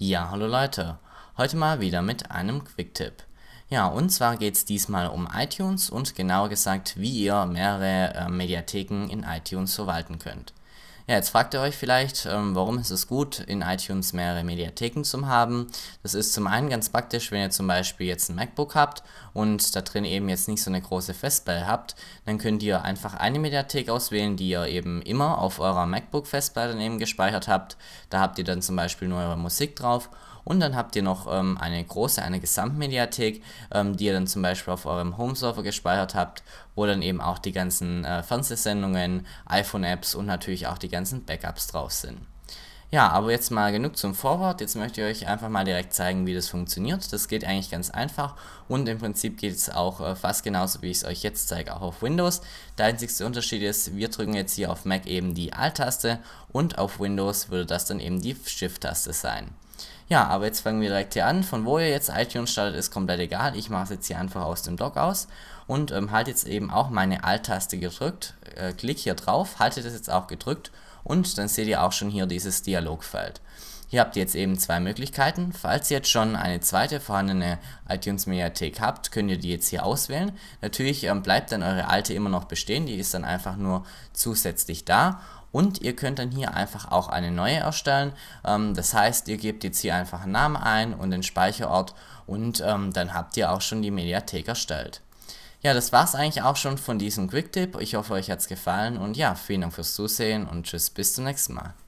Ja, hallo Leute. Heute mal wieder mit einem Quick-Tipp. Ja, und zwar geht's diesmal um iTunes und genauer gesagt, wie ihr mehrere äh, Mediatheken in iTunes verwalten könnt. Ja, jetzt fragt ihr euch vielleicht, ähm, warum ist es gut, in iTunes mehrere Mediatheken zu haben. Das ist zum einen ganz praktisch, wenn ihr zum Beispiel jetzt ein MacBook habt und da drin eben jetzt nicht so eine große Festplatte habt, dann könnt ihr einfach eine Mediathek auswählen, die ihr eben immer auf eurer MacBook-Festplatte eben gespeichert habt. Da habt ihr dann zum Beispiel nur eure Musik drauf und dann habt ihr noch ähm, eine große, eine Gesamtmediathek, ähm, die ihr dann zum Beispiel auf eurem Home-Server gespeichert habt, wo dann eben auch die ganzen äh, Fernsehsendungen, iPhone-Apps und natürlich auch die ganzen ganzen Backups drauf sind. Ja, aber jetzt mal genug zum Vorwort. Jetzt möchte ich euch einfach mal direkt zeigen, wie das funktioniert. Das geht eigentlich ganz einfach und im Prinzip geht es auch äh, fast genauso, wie ich es euch jetzt zeige, auch auf Windows. Der einzigste Unterschied ist, wir drücken jetzt hier auf Mac eben die Alt-Taste und auf Windows würde das dann eben die Shift-Taste sein. Ja, aber jetzt fangen wir direkt hier an. Von wo ihr jetzt iTunes startet, ist komplett egal. Ich mache es jetzt hier einfach aus dem Dock aus und ähm, halte jetzt eben auch meine Alt-Taste gedrückt. Äh, klick hier drauf, halte das jetzt auch gedrückt und dann seht ihr auch schon hier dieses Dialogfeld. Hier habt ihr jetzt eben zwei Möglichkeiten. Falls ihr jetzt schon eine zweite vorhandene iTunes Mediathek habt, könnt ihr die jetzt hier auswählen. Natürlich ähm, bleibt dann eure alte immer noch bestehen, die ist dann einfach nur zusätzlich da. Und ihr könnt dann hier einfach auch eine neue erstellen. Ähm, das heißt, ihr gebt jetzt hier einfach einen Namen ein und den Speicherort und ähm, dann habt ihr auch schon die Mediathek erstellt. Ja, das war's eigentlich auch schon von diesem Quick-Tipp. Ich hoffe, euch hat's gefallen und ja, vielen Dank fürs Zusehen und tschüss, bis zum nächsten Mal.